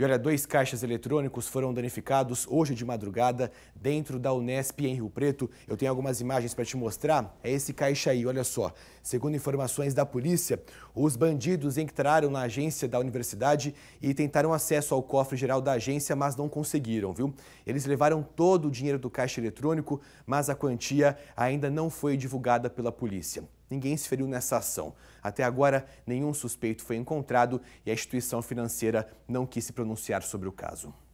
E olha, dois caixas eletrônicos foram danificados hoje de madrugada dentro da Unesp em Rio Preto. Eu tenho algumas imagens para te mostrar. É esse caixa aí, olha só. Segundo informações da polícia, os bandidos entraram na agência da universidade e tentaram acesso ao cofre geral da agência, mas não conseguiram, viu? Eles levaram todo o dinheiro do caixa eletrônico, mas a quantia ainda não foi divulgada pela polícia. Ninguém se feriu nessa ação. Até agora, nenhum suspeito foi encontrado e a instituição financeira não quis se pronunciar sobre o caso.